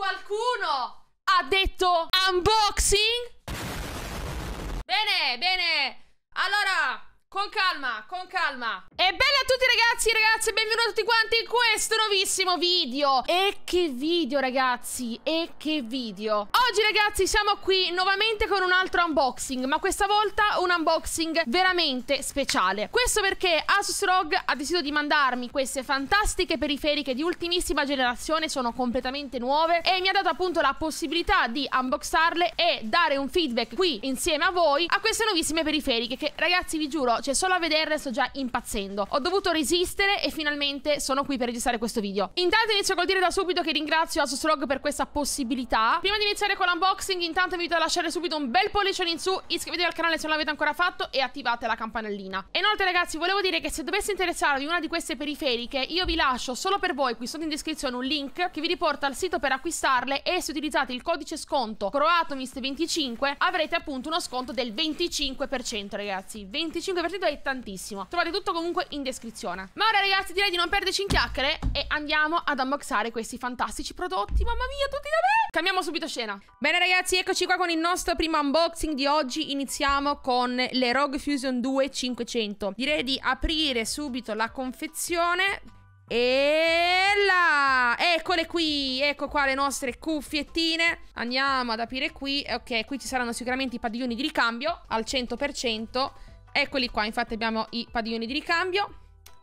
Qualcuno ha detto unboxing? Bene, bene. Allora, con calma, con calma E bella a tutti ragazzi ragazzi, Benvenuti a tutti quanti in questo nuovissimo video E che video ragazzi E che video Oggi ragazzi siamo qui nuovamente con un altro unboxing Ma questa volta un unboxing veramente speciale Questo perché Asus ROG ha deciso di mandarmi queste fantastiche periferiche di ultimissima generazione Sono completamente nuove E mi ha dato appunto la possibilità di unboxarle E dare un feedback qui insieme a voi A queste nuovissime periferiche che ragazzi vi giuro cioè solo a vederle sto già impazzendo. Ho dovuto resistere e finalmente sono qui per registrare questo video. Intanto inizio col dire da subito che ringrazio Asoslog per questa possibilità. Prima di iniziare con l'unboxing, intanto vi invito a lasciare subito un bel pollicione in su, iscrivetevi al canale se non l'avete ancora fatto e attivate la campanellina. E inoltre ragazzi, volevo dire che se dovesse interessarvi una di queste periferiche, io vi lascio solo per voi qui sotto in descrizione un link che vi riporta al sito per acquistarle e se utilizzate il codice sconto Croatomist25 avrete appunto uno sconto del 25% ragazzi, 25% partito è tantissimo. Trovate tutto comunque in descrizione. Ma ora ragazzi direi di non perderci in chiacchiere e andiamo ad unboxare questi fantastici prodotti. Mamma mia, tutti da me! Cambiamo subito scena. Bene ragazzi, eccoci qua con il nostro primo unboxing di oggi. Iniziamo con le Rogue Fusion 2 500. Direi di aprire subito la confezione. E là! Eccole qui! Ecco qua le nostre cuffiettine. Andiamo ad aprire qui. Ok, qui ci saranno sicuramente i padiglioni di ricambio al 100%. Eccoli qua, infatti abbiamo i padiglioni di ricambio.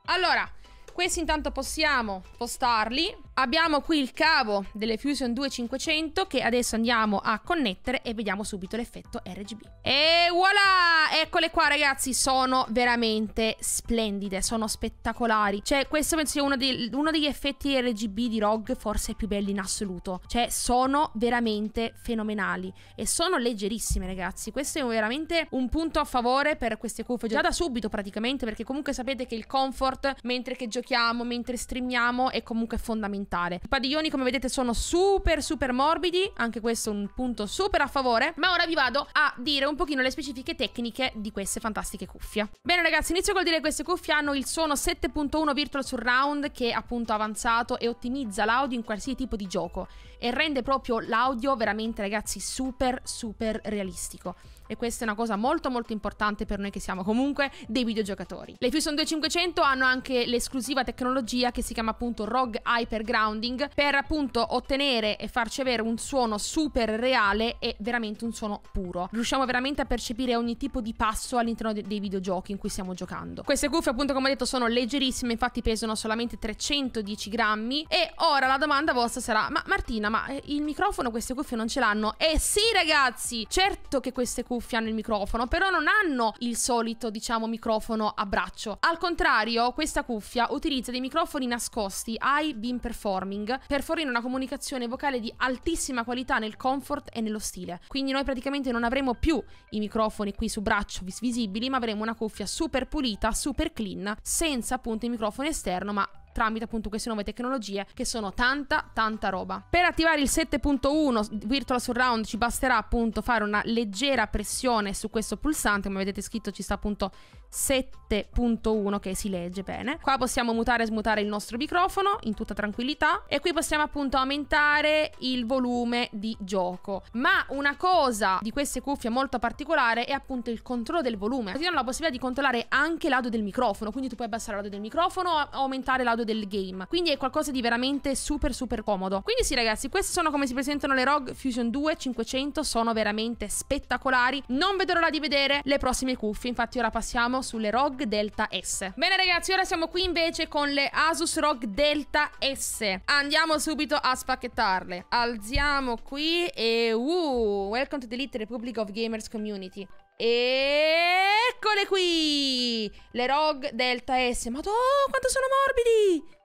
Allora, questi intanto possiamo postarli Abbiamo qui il cavo delle Fusion 2500 che adesso andiamo a connettere e vediamo subito l'effetto RGB. E voilà! Eccole qua ragazzi, sono veramente splendide, sono spettacolari. Cioè questo penso sia uno, uno degli effetti RGB di ROG forse più belli in assoluto. Cioè sono veramente fenomenali e sono leggerissime ragazzi. Questo è veramente un punto a favore per queste cuffie già da subito praticamente perché comunque sapete che il comfort mentre che giochiamo, mentre streamiamo è comunque fondamentale alimentare. I padiglioni come vedete sono super super morbidi, anche questo è un punto super a favore, ma ora vi vado a dire un pochino le specifiche tecniche di queste fantastiche cuffie. Bene ragazzi, inizio col dire che queste cuffie hanno il suono 7.1 Virtual Surround che è appunto avanzato e ottimizza l'audio in qualsiasi tipo di gioco e rende proprio l'audio veramente ragazzi super super realistico e questa è una cosa molto molto importante per noi che siamo comunque dei videogiocatori. Le Fusion 2500 hanno anche l'esclusiva tecnologia che si chiama appunto ROG Hyper Grounding per appunto ottenere e farci avere un suono super reale e veramente un suono puro. Riusciamo veramente a percepire ogni tipo di passo all'interno de dei videogiochi in cui stiamo giocando. Queste cuffie appunto come ho detto sono leggerissime, infatti pesano solamente 310 grammi e ora la domanda vostra sarà ma Martina ma eh, il microfono queste cuffie non ce l'hanno? Eh sì ragazzi, certo che queste cuffie cuffia hanno il microfono, però non hanno il solito, diciamo, microfono a braccio. Al contrario, questa cuffia utilizza dei microfoni nascosti, high beam performing, per fornire una comunicazione vocale di altissima qualità nel comfort e nello stile. Quindi noi praticamente non avremo più i microfoni qui su braccio visibili, ma avremo una cuffia super pulita, super clean, senza appunto il microfono esterno, ma tramite appunto queste nuove tecnologie che sono tanta tanta roba. Per attivare il 7.1 Virtual Surround ci basterà appunto fare una leggera pressione su questo pulsante, come vedete scritto ci sta appunto 7.1 che si legge bene. Qua possiamo mutare e smutare il nostro microfono in tutta tranquillità e qui possiamo appunto aumentare il volume di gioco. Ma una cosa di queste cuffie molto particolare è appunto il controllo del volume. Ti danno la possibilità di controllare anche l'audio del microfono, quindi tu puoi abbassare l'audio del microfono o aumentare l'audio del game. Quindi è qualcosa di veramente super super comodo. Quindi sì ragazzi, queste sono come si presentano le ROG Fusion 2 500, sono veramente spettacolari. Non vedo l'ora di vedere le prossime cuffie, infatti ora passiamo siamo sulle ROG Delta S. Bene ragazzi, ora siamo qui invece con le Asus ROG Delta S. Andiamo subito a spacchettarle. Alziamo qui e... Uh, welcome to the Elite Republic of Gamers Community. Eccole qui! Le ROG Delta S. Ma quanto sono morbidi!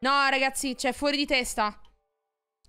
No, ragazzi, cioè, fuori di testa.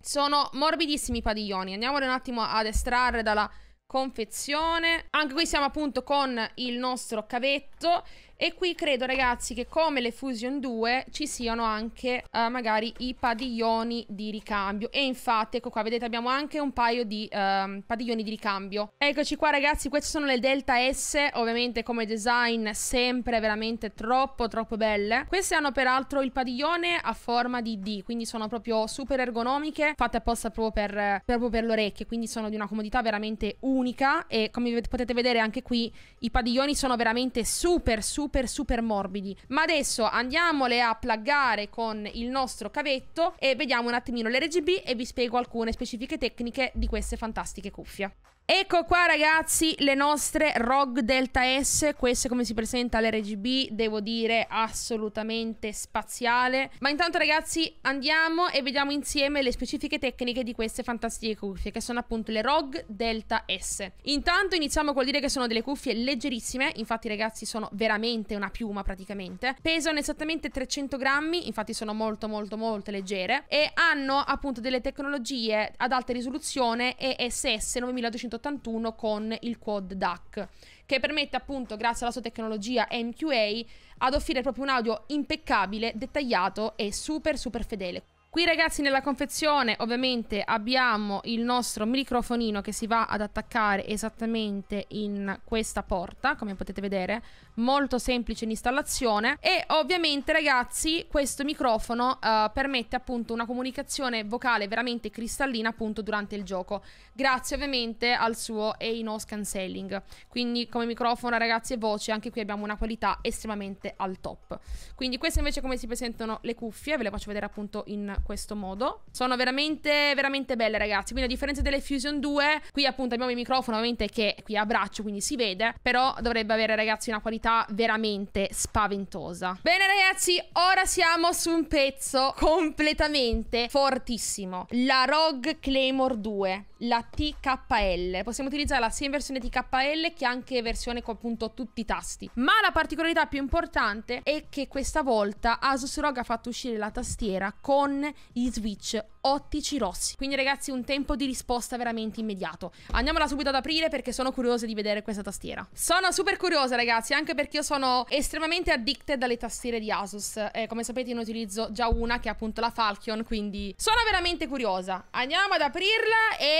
Sono morbidissimi i padiglioni. Andiamole un attimo ad estrarre dalla confezione. Anche qui siamo appunto con il nostro cavetto e qui credo ragazzi che come le Fusion 2 ci siano anche uh, magari i padiglioni di ricambio E infatti ecco qua vedete abbiamo anche un paio di uh, padiglioni di ricambio Eccoci qua ragazzi queste sono le Delta S ovviamente come design sempre veramente troppo troppo belle Queste hanno peraltro il padiglione a forma di D quindi sono proprio super ergonomiche Fatte apposta proprio per, proprio per le orecchie quindi sono di una comodità veramente unica E come potete vedere anche qui i padiglioni sono veramente super super super super morbidi. Ma adesso andiamole a plaggare con il nostro cavetto e vediamo un attimino l'RGB e vi spiego alcune specifiche tecniche di queste fantastiche cuffie. Ecco qua ragazzi le nostre ROG Delta S, questo come si presenta l'RGB, devo dire assolutamente spaziale. Ma intanto ragazzi andiamo e vediamo insieme le specifiche tecniche di queste fantastiche cuffie che sono appunto le ROG Delta S. Intanto iniziamo col dire che sono delle cuffie leggerissime, infatti ragazzi sono veramente veramente una piuma praticamente. Pesano esattamente 300 grammi, infatti sono molto molto molto leggere e hanno appunto delle tecnologie ad alta risoluzione ESS 9281 con il quad DAC che permette appunto grazie alla sua tecnologia MQA ad offrire proprio un audio impeccabile, dettagliato e super super fedele. Qui ragazzi nella confezione ovviamente abbiamo il nostro microfonino che si va ad attaccare esattamente in questa porta come potete vedere molto semplice in installazione e ovviamente ragazzi questo microfono uh, permette appunto una comunicazione vocale veramente cristallina appunto durante il gioco grazie ovviamente al suo Einos Cancelling quindi come microfono ragazzi e voce anche qui abbiamo una qualità estremamente al top quindi queste invece come si presentano le cuffie ve le faccio vedere appunto in questo modo sono veramente veramente belle ragazzi quindi a differenza delle Fusion 2 qui appunto abbiamo il microfono ovviamente che qui a braccio quindi si vede però dovrebbe avere ragazzi una qualità qualità veramente spaventosa. Bene ragazzi, ora siamo su un pezzo completamente fortissimo. La ROG Claymore 2 la TKL. Possiamo utilizzarla sia in versione TKL che anche in versione con appunto tutti i tasti. Ma la particolarità più importante è che questa volta Asus ROG ha fatto uscire la tastiera con gli switch ottici rossi. Quindi ragazzi un tempo di risposta veramente immediato. Andiamola subito ad aprire perché sono curiosa di vedere questa tastiera. Sono super curiosa ragazzi anche perché io sono estremamente addicted alle tastiere di Asus. Eh, come sapete io ne utilizzo già una che è appunto la Falcon quindi sono veramente curiosa. Andiamo ad aprirla e...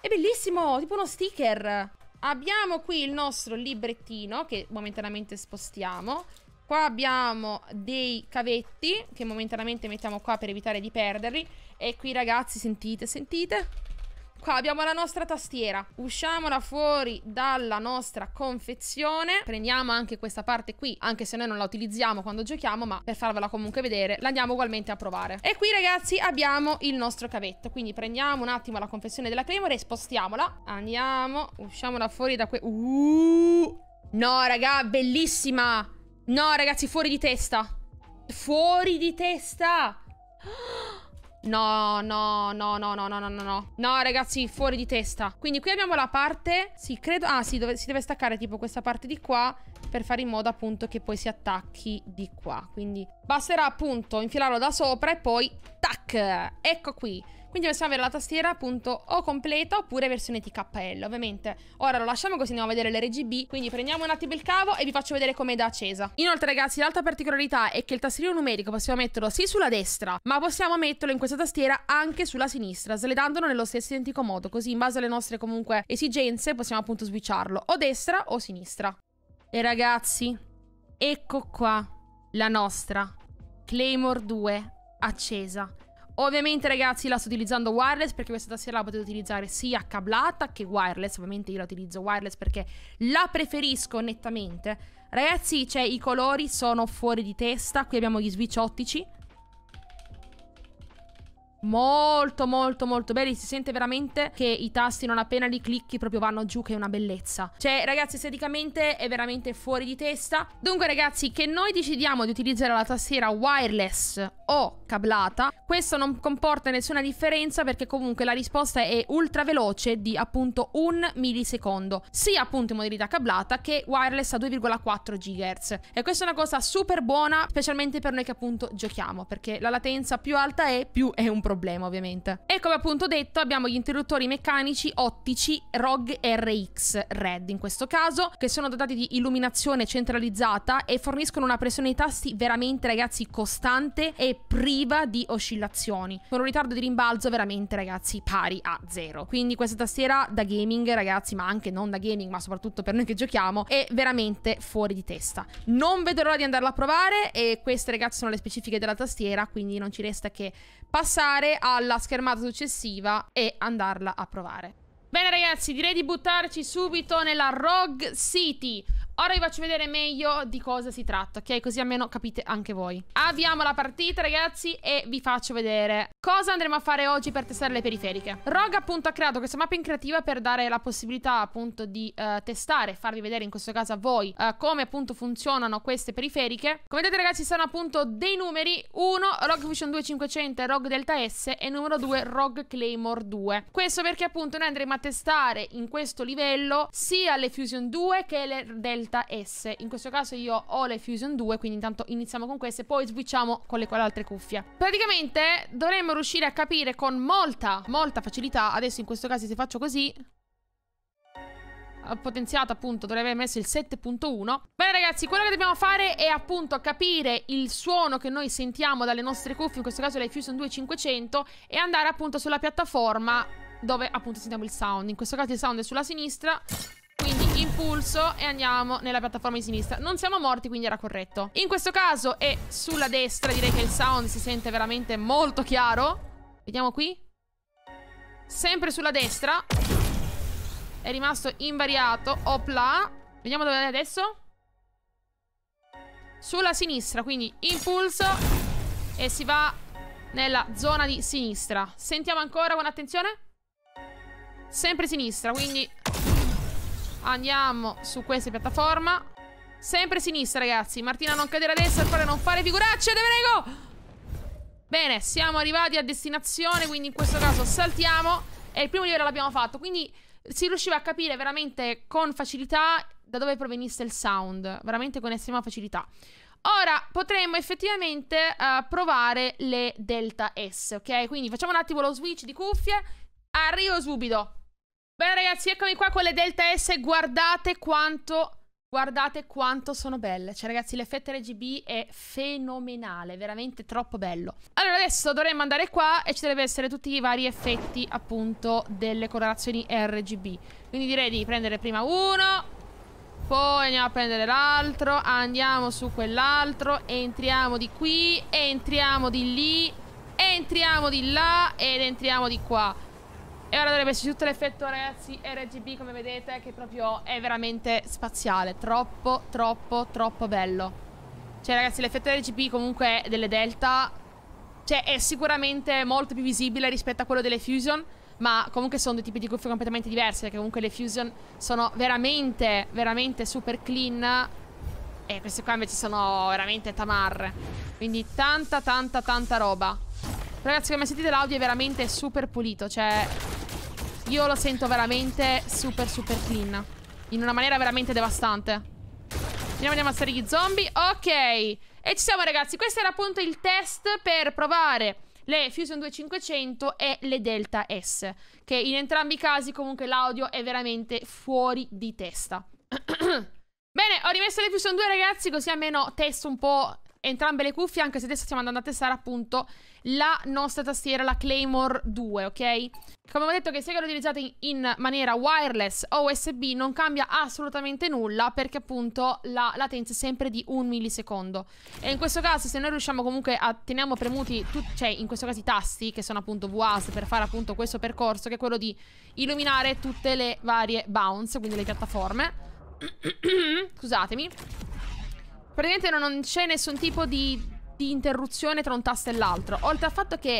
È bellissimo, tipo uno sticker. Abbiamo qui il nostro librettino che momentaneamente spostiamo Qua abbiamo dei cavetti che momentaneamente mettiamo qua per evitare di perderli. E qui ragazzi, sentite, sentite. Qua abbiamo la nostra tastiera. Usciamola fuori dalla nostra confezione. Prendiamo anche questa parte qui, anche se noi non la utilizziamo quando giochiamo, ma per farvela comunque vedere, la andiamo ugualmente a provare. E qui ragazzi abbiamo il nostro cavetto. Quindi prendiamo un attimo la confezione della Claymore e spostiamola. Andiamo, usciamola fuori da qui. Uh! No, raga, bellissima! No, ragazzi, fuori di testa. Fuori di testa. No, no, no, no, no, no, no, no. No, ragazzi, fuori di testa. Quindi qui abbiamo la parte... Sì, credo... Ah, sì, dove... si deve staccare tipo questa parte di qua per fare in modo appunto che poi si attacchi di qua. Quindi basterà appunto infilarlo da sopra e poi tac, ecco qui. Quindi possiamo avere la tastiera appunto o completa oppure versione TKL ovviamente. Ora lo lasciamo così andiamo a vedere l'RGB, quindi prendiamo un attimo il cavo e vi faccio vedere com'è da accesa. Inoltre ragazzi l'altra particolarità è che il tastierino numerico possiamo metterlo sì sulla destra, ma possiamo metterlo in questa tastiera anche sulla sinistra, sledandolo nello stesso identico modo, così in base alle nostre comunque esigenze possiamo appunto switcharlo o destra o sinistra. E ragazzi, ecco qua la nostra Claymore 2 accesa. Ovviamente ragazzi la sto utilizzando wireless perché questa tastiera la potete utilizzare sia cablata che wireless, ovviamente io la utilizzo wireless perché la preferisco nettamente. Ragazzi, cioè i colori sono fuori di testa, qui abbiamo gli switch ottici molto molto molto belli si sente veramente che i tasti non appena li clicchi proprio vanno giù che è una bellezza cioè ragazzi esteticamente è veramente fuori di testa dunque ragazzi che noi decidiamo di utilizzare la tastiera wireless o cablata questo non comporta nessuna differenza perché comunque la risposta è ultra veloce di appunto un millisecondo sia appunto in modalità cablata che wireless a 2,4 GHz e questa è una cosa super buona specialmente per noi che appunto giochiamo perché la latenza più alta è più è un problema problema ovviamente. E come appunto detto abbiamo gli interruttori meccanici ottici ROG RX Red in questo caso, che sono dotati di illuminazione centralizzata e forniscono una pressione dei tasti veramente ragazzi costante e priva di oscillazioni, con un ritardo di rimbalzo veramente ragazzi pari a zero. Quindi questa tastiera da gaming ragazzi, ma anche non da gaming, ma soprattutto per noi che giochiamo, è veramente fuori di testa. Non vedo l'ora di andarla a provare e queste ragazzi sono le specifiche della tastiera, quindi non ci resta che passare alla schermata successiva e andarla a provare. Bene ragazzi, direi di buttarci subito nella Rogue City. Ora vi faccio vedere meglio di cosa si tratta, ok? Così almeno capite anche voi. Abbiamo la partita ragazzi e vi faccio vedere Cosa andremo a fare oggi per testare le periferiche? Rogue appunto ha creato questa mappa in creativa per dare la possibilità appunto di uh, testare, farvi vedere in questo caso a voi uh, come appunto funzionano queste periferiche. Come vedete ragazzi sono appunto dei numeri, 1 Rogue Fusion 2500 e Rogue Delta S e numero 2 Rogue Claymore 2. Questo perché appunto noi andremo a testare in questo livello sia le Fusion 2 che le Delta S. In questo caso io ho le Fusion 2, quindi intanto iniziamo con queste, poi switchiamo con le altre cuffie. Praticamente dovremmo dovremmo riuscire a capire con molta, molta facilità. Adesso in questo caso se faccio così... Potenziato appunto, dovrebbe aver messo il 7.1 Bene ragazzi, quello che dobbiamo fare è appunto capire il suono che noi sentiamo dalle nostre cuffie In questo caso la Fusion 2500 E andare appunto sulla piattaforma dove appunto sentiamo il sound In questo caso il sound è sulla sinistra quindi impulso e andiamo nella piattaforma di sinistra Non siamo morti quindi era corretto In questo caso è sulla destra direi che il sound si sente veramente molto chiaro Vediamo qui Sempre sulla destra È rimasto invariato Opla Vediamo dove è adesso Sulla sinistra quindi impulso E si va nella zona di sinistra Sentiamo ancora con attenzione Sempre sinistra quindi Andiamo su questa piattaforma. Sempre sinistra, ragazzi. Martina, non cadere a destra per non fare figuracce, te prego! Bene, siamo arrivati a destinazione, quindi in questo caso saltiamo. E il primo livello l'abbiamo fatto, quindi si riusciva a capire veramente con facilità da dove provenisse il sound. Veramente con estrema facilità. Ora potremmo effettivamente uh, provare le delta S, ok? Quindi facciamo un attimo lo switch di cuffie. Arrivo subito. Bene ragazzi, eccomi qua con le Delta S, guardate quanto... Guardate quanto sono belle. Cioè, ragazzi, l'effetto RGB è fenomenale. Veramente troppo bello. Allora, adesso dovremmo andare qua e ci dovrebbero essere tutti i vari effetti, appunto, delle colorazioni RGB. Quindi direi di prendere prima uno, poi andiamo a prendere l'altro, andiamo su quell'altro, entriamo di qui, entriamo di lì, entriamo di là ed entriamo di qua. E ora dovrebbe esserci tutto l'effetto ragazzi RGB come vedete che proprio è veramente spaziale Troppo troppo troppo bello Cioè ragazzi l'effetto RGB comunque delle Delta Cioè è sicuramente molto più visibile rispetto a quello delle Fusion Ma comunque sono due tipi di cuffie completamente diversi Perché comunque le Fusion sono veramente veramente super clean E queste qua invece sono veramente tamarre Quindi tanta tanta tanta roba Ragazzi come sentite l'audio è veramente super pulito Cioè io lo sento veramente super super clean. In una maniera veramente devastante. Andiamo, a stare gli zombie. Ok. E ci siamo ragazzi. Questo era appunto il test per provare le Fusion 2500 e le Delta S. Che in entrambi i casi comunque l'audio è veramente fuori di testa. Bene, ho rimesso le Fusion 2 ragazzi così almeno testo un po' entrambe le cuffie, anche se adesso stiamo andando a testare appunto la nostra tastiera, la Claymore 2, ok? Come ho detto che se lo utilizzate in, maniera wireless o USB non cambia assolutamente nulla perché appunto la latenza è sempre di un millisecondo. E in questo caso se noi riusciamo comunque a teniamo premuti, cioè in questo caso i tasti che sono appunto VAS per fare appunto questo percorso che è quello di illuminare tutte le varie bounce, quindi le piattaforme. Scusatemi. Praticamente non c'è nessun tipo di, di interruzione tra un tasto e l'altro. Oltre al fatto che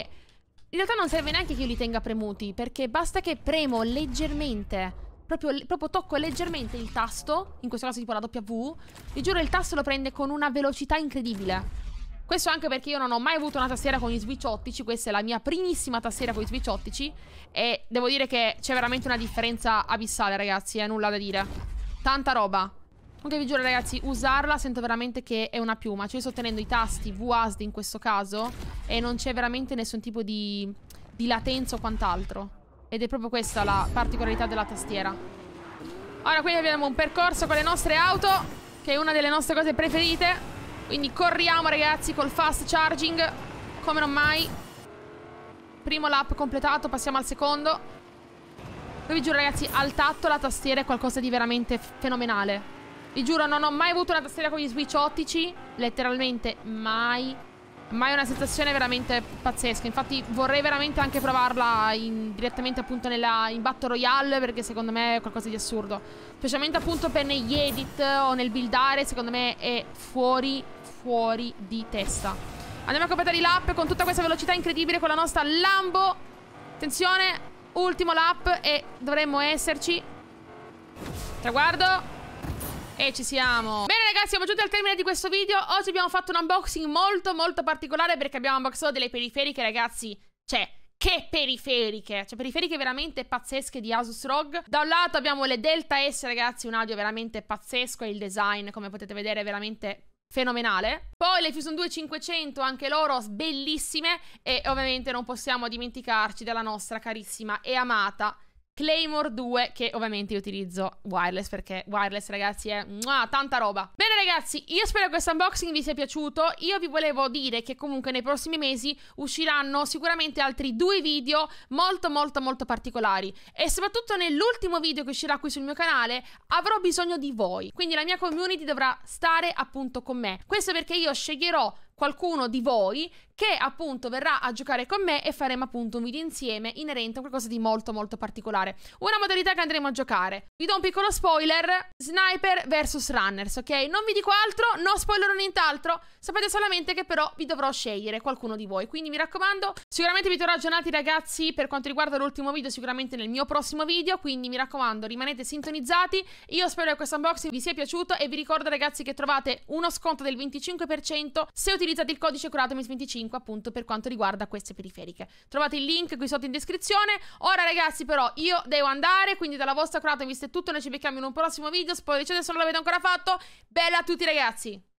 in realtà non serve neanche che io li tenga premuti, perché basta che premo leggermente Proprio, proprio, tocco leggermente il tasto, in questo caso tipo la W, vi giuro il tasto lo prende con una velocità incredibile. Questo anche perché io non ho mai avuto una tastiera con gli switch ottici, questa è la mia primissima tastiera con gli switch ottici e devo dire che c'è veramente una differenza abissale ragazzi, è eh, nulla da dire. Tanta roba. Comunque vi giuro ragazzi, usarla sento veramente che è una piuma. Cioè io sto tenendo i tasti WASD in questo caso e non c'è veramente nessun tipo di, di latenza o quant'altro. Ed è proprio questa la particolarità della tastiera. Ora qui abbiamo un percorso con le nostre auto, che è una delle nostre cose preferite. Quindi corriamo ragazzi col fast charging, come non mai. Primo lap completato, passiamo al secondo. Poi vi giuro ragazzi, al tatto la tastiera è qualcosa di veramente fenomenale. Vi giuro, non ho mai avuto una tastiera con gli switch ottici. Letteralmente mai. Mai una sensazione veramente pazzesca. Infatti vorrei veramente anche provarla in, direttamente appunto nella, in Battle Royale perché secondo me è qualcosa di assurdo. Specialmente appunto per negli edit o nel buildare, secondo me è fuori, fuori di testa. Andiamo a completare i lap con tutta questa velocità incredibile con la nostra Lambo. Attenzione, ultimo lap e dovremmo esserci. Traguardo. E ci siamo Bene ragazzi siamo giunti al termine di questo video Oggi abbiamo fatto un unboxing molto molto particolare Perché abbiamo unboxato delle periferiche ragazzi Cioè che periferiche! Cioè, periferiche veramente pazzesche di Asus ROG. Da un lato abbiamo le Delta S, ragazzi, un audio veramente pazzesco. E Il design, come potete vedere, è veramente fenomenale. Poi le Fusion 2500, anche loro bellissime e ovviamente non possiamo dimenticarci della nostra carissima e amata Claymore 2 che ovviamente io utilizzo wireless perché wireless ragazzi è muah, tanta roba. Bene ragazzi, io spero che questo unboxing vi sia piaciuto, io vi volevo dire che comunque nei prossimi mesi usciranno sicuramente altri due video molto molto molto particolari e soprattutto nell'ultimo video che uscirà qui sul mio canale avrò bisogno di voi, quindi la mia community dovrà stare appunto con me. Questo perché io sceglierò qualcuno di voi che appunto verrà a giocare con me e faremo appunto un video insieme inerente a qualcosa di molto molto particolare. Una modalità che andremo a giocare. Vi do un piccolo spoiler, sniper versus runners, ok? Non vi dico altro, no spoiler nient'altro, sapete solamente che però vi dovrò scegliere qualcuno di voi, quindi mi raccomando, sicuramente vi terrò aggiornati ragazzi per quanto riguarda l'ultimo video, sicuramente nel mio prossimo video, quindi mi raccomando rimanete sintonizzati, io spero che questo unboxing vi sia piaciuto e vi ricordo ragazzi che trovate uno sconto del 25% se utilizzate il codice curatemi 25 5 appunto per quanto riguarda queste periferiche. Trovate il link qui sotto in descrizione. Ora ragazzi però io devo andare, quindi dalla vostra croata vi è tutto, noi ci becchiamo in un prossimo video, spoiler cioè, se non l'avete ancora fatto. Bella a tutti ragazzi!